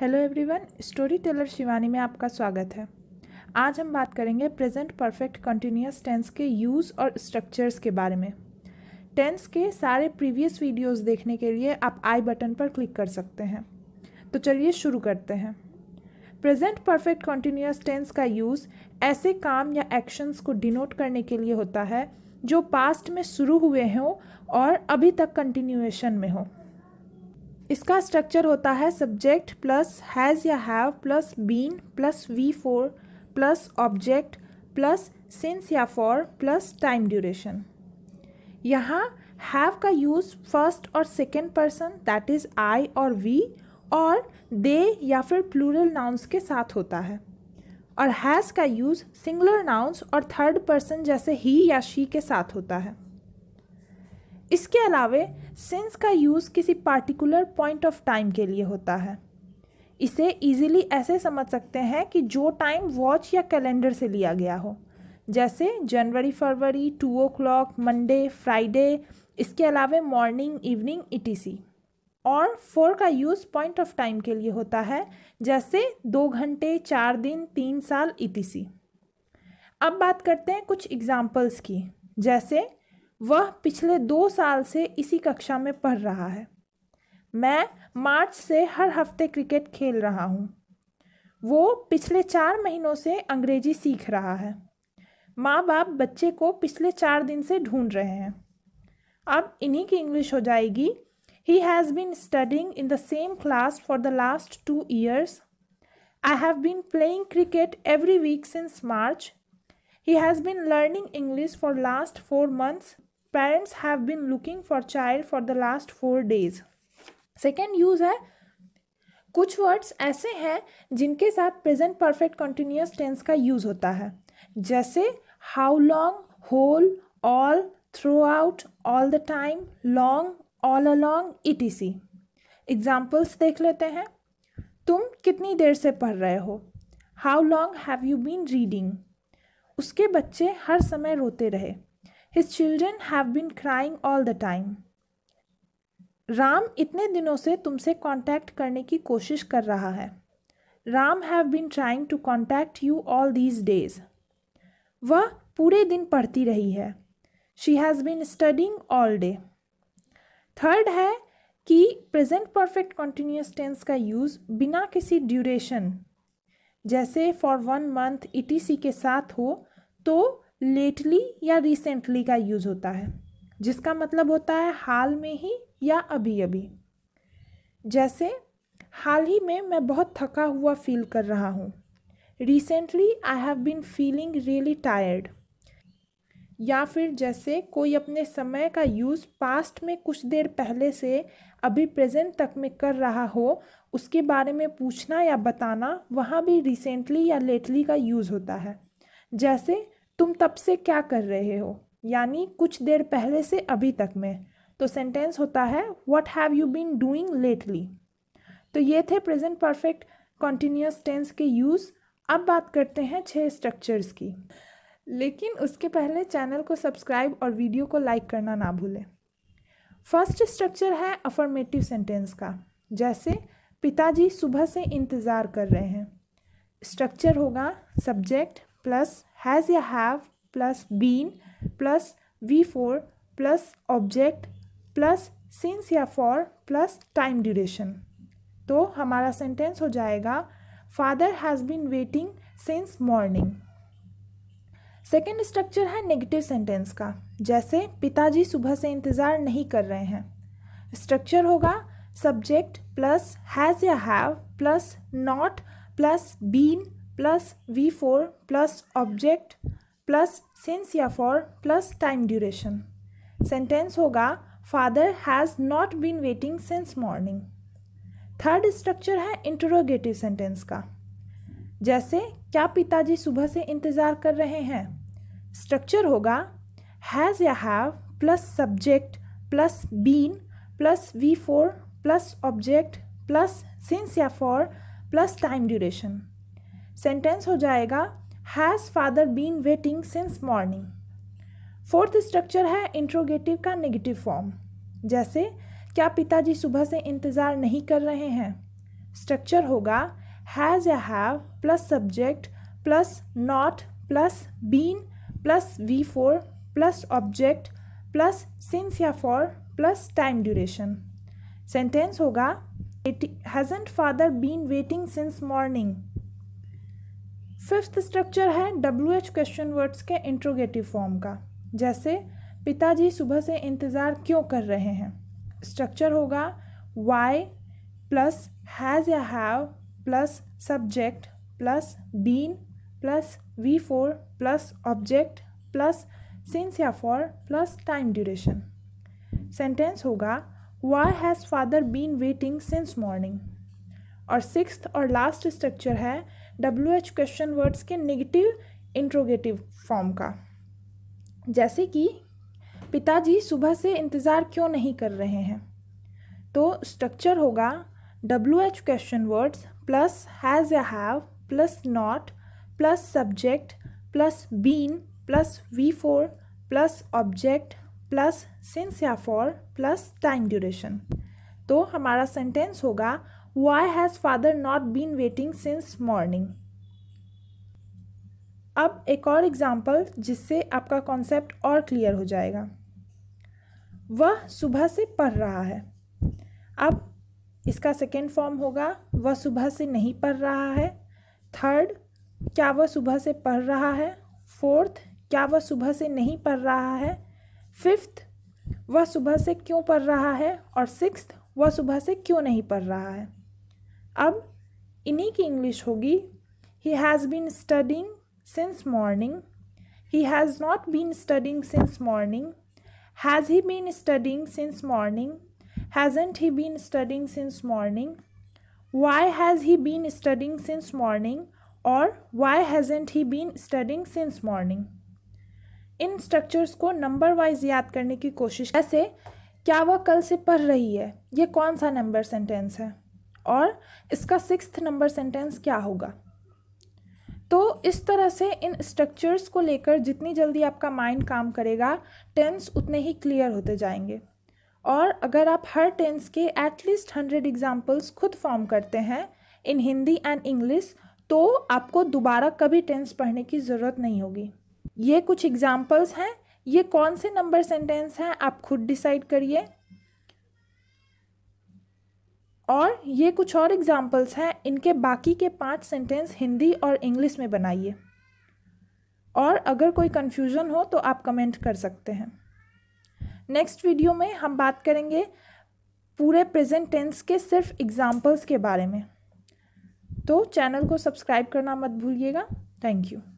hello everyone story teller Shivani में आपका स्वागत है आज हम बात करेंगे प्रेजेंट परफेक्ट कंटिन्यूस टेंस के यूज़ और स्ट्रक्चर्स के बारे में टेंस के सारे प्रीवियस वीडियोस देखने के लिए आप आई बटन पर क्लिक कर सकते हैं तो चलिए शुरू करते हैं प्रेजेंट परफेक्ट कंटिन्यूस टेंस का यूज़ ऐसे काम या एक्शंस को डिनोट करने के लिए होता है जो पास्ट में शुरू हुए हों और अभी तक कंटिन्यूएशन में हों इसका स्ट्रक्चर होता है सब्जेक्ट प्लस हैज़ या have plus been plus V four plus object plus since या फॉर प्लस टाइम ड्यूरेशन यहाँ हैव का यूज़ फर्स्ट और second person that is I और वी और दे या फिर प्लूरल नाउन्स के साथ होता है और हैज़ का यूज़ सिंगुलर नाउन्स और थर्ड पर्सन जैसे ही या शी के साथ होता है इसके अलावे सेंस का यूज़ किसी पार्टिकुलर पॉइंट ऑफ टाइम के लिए होता है इसे इजीली ऐसे समझ सकते हैं कि जो टाइम वॉच या कैलेंडर से लिया गया हो जैसे जनवरी फरवरी two o'clock Monday Friday इसके अलावे मॉर्निंग इवनिंग ई और फोर का यूज़ पॉइंट ऑफ टाइम के लिए होता है जैसे दो घंटे चार दिन तीन साल ई अब बात करते हैं कुछ एग्जाम्पल्स की जैसे वह पिछले दो साल से इसी कक्षा में पढ़ रहा है मैं मार्च से हर हफ्ते क्रिकेट खेल रहा हूँ वो पिछले चार महीनों से अंग्रेजी सीख रहा है माँ बाप बच्चे को पिछले चार दिन से ढूंढ रहे हैं अब इन्हीं की इंग्लिश हो जाएगी he has been studying in the same class for the last two years I have been playing cricket every week since March he has been learning English for last four months parents have been looking for child for the last four days second use है कुछ words ऐसे हैं जिनके साथ present perfect continuous tense का use होता है जैसे how long whole all through out all the time long all along E T C examples देख लेते हैं तुम कितनी देर से पढ़ रहे हो how long have you been reading उसके बच्चे हर समय रोते रहे his children have been crying all the time Ram इतने दिनों से तुमसे कॉन्टैक्ट करने की कोशिश कर रहा है Ram have been trying to contact you all these days वह पूरे दिन पढ़ती रही है she has been studying all day third है कि प्रेजेंट परफेक्ट कॉन्टीन्यूस टेंस का यूज़ बिना किसी ड्यूरेशन जैसे फॉर वन मंथ ई के साथ हो तो लेटली या रिसेंटली का यूज़ होता है जिसका मतलब होता है हाल में ही या अभी अभी जैसे हाल ही में मैं बहुत थका हुआ फील कर रहा हूँ recently I have been feeling really tired या फिर जैसे कोई अपने समय का यूज़ पास्ट में कुछ देर पहले से अभी प्रेजेंट तक में कर रहा हो उसके बारे में पूछना या बताना वहाँ भी रिसेंटली या लेटली का यूज़ होता है जैसे तुम तब से क्या कर रहे हो यानी कुछ देर पहले से अभी तक में तो सेंटेंस होता है what have you been doing lately तो ये थे प्रेजेंट परफेक्ट कॉन्टीन्यूस टेंस के यूज़ अब बात करते हैं छः स्ट्रक्चर्स की लेकिन उसके पहले चैनल को सब्सक्राइब और वीडियो को लाइक करना ना भूलें फर्स्ट स्ट्रक्चर है अफर्मेटिव सेंटेंस का जैसे पिताजी सुबह से इंतज़ार कर रहे हैं स्ट्रक्चर होगा subject plus has a plus been plus V four plus object plus since या for प्लस टाइम ड्यूरेशन तो हमारा सेंटेंस हो जाएगा father has been waiting since morning second structure है नेगेटिव सेंटेंस का जैसे पिताजी सुबह से इंतज़ार नहीं कर रहे हैं स्ट्रक्चर होगा सब्जेक्ट प्लस हैज़ या have plus not plus been plus V four plus object plus since या for plus time duration sentence होगा father has not been waiting since morning third structure है इंटरोगेटिव सेंटेंस का जैसे क्या पिताजी सुबह से इंतज़ार कर रहे हैं स्ट्रक्चर होगा हैज़ या have plus subject plus been plus V four plus object plus since या for plus time duration sentence हो जाएगा has father been waiting since morning fourth structure है इंट्रोगेटिव का नेगेटिव फॉर्म जैसे क्या पिताजी सुबह से इंतज़ार नहीं कर रहे हैं स्ट्रक्चर होगा हैज़ या have plus subject plus not plus been plus V four plus object plus since या for plus time duration sentence होगा it hasn't father been waiting since morning fifth structure है डब्ल्यू एच क्वेश्चन वर्ड्स के interrogative form का जैसे पिताजी सुबह से इंतज़ार क्यों कर रहे हैं स्ट्रक्चर होगा वाई प्लस हैज़ या have plus subject plus been plus V four plus object plus since या for plus time duration sentence होगा why has father been waiting since morning और सिक्स्थ और लास्ट स्ट्रक्चर है W H question words के negative interrogative form का जैसे कि पिताजी सुबह से इंतज़ार क्यों नहीं कर रहे हैं तो स्ट्रक्चर होगा W H question words plus has या have plus not plus subject plus been plus V four plus object plus since या फॉर प्लस टाइम ड्यूरेशन तो हमारा सेंटेंस होगा why has father not been waiting since morning अब एक और example जिससे आपका कॉन्सेप्ट और क्लियर हो जाएगा वह सुबह से पढ़ रहा है अब इसका सेकेंड फॉर्म होगा वह सुबह से नहीं पढ़ रहा है थर्ड क्या वह सुबह से पढ़ रहा है फोर्थ क्या वह सुबह से नहीं पढ़ रहा है फिफ्थ वह सुबह से क्यों पढ़ रहा है और सिक्स्थ वह सुबह से क्यों नहीं पढ़ रहा है अब इन्हीं की इंग्लिश होगी he has been studying since morning he has not been studying since morning has he been studying since morning hasn't he been studying since morning why has he been studying since morning और why hasn't he been studying since morning इन structures को number wise याद करने की कोशिश ऐसे क्या वह कल से पढ़ रही है ये कौन सा नंबर सेंटेंस है और इसका सिक्स नंबर सेंटेंस क्या होगा तो इस तरह से इन स्ट्रक्चर्स को लेकर जितनी जल्दी आपका माइंड काम करेगा टेंस उतने ही क्लियर होते जाएंगे और अगर आप हर टेंस के एटलीस्ट हंड्रेड एग्जाम्पल्स खुद फॉर्म करते हैं इन हिंदी एंड इंग्लिश तो आपको दोबारा कभी टेंस पढ़ने की ज़रूरत नहीं होगी ये कुछ एग्जाम्पल्स हैं ये कौन से नंबर सेंटेंस हैं आप खुद डिसाइड करिए और ये कुछ और एग्ज़ाम्पल्स हैं इनके बाकी के पांच सेंटेंस हिंदी और इंग्लिश में बनाइए और अगर कोई कन्फ्यूज़न हो तो आप कमेंट कर सकते हैं नेक्स्ट वीडियो में हम बात करेंगे पूरे प्रेजेंट टेंस के सिर्फ एग्ज़ाम्पल्स के बारे में तो चैनल को सब्सक्राइब करना मत भूलिएगा थैंक यू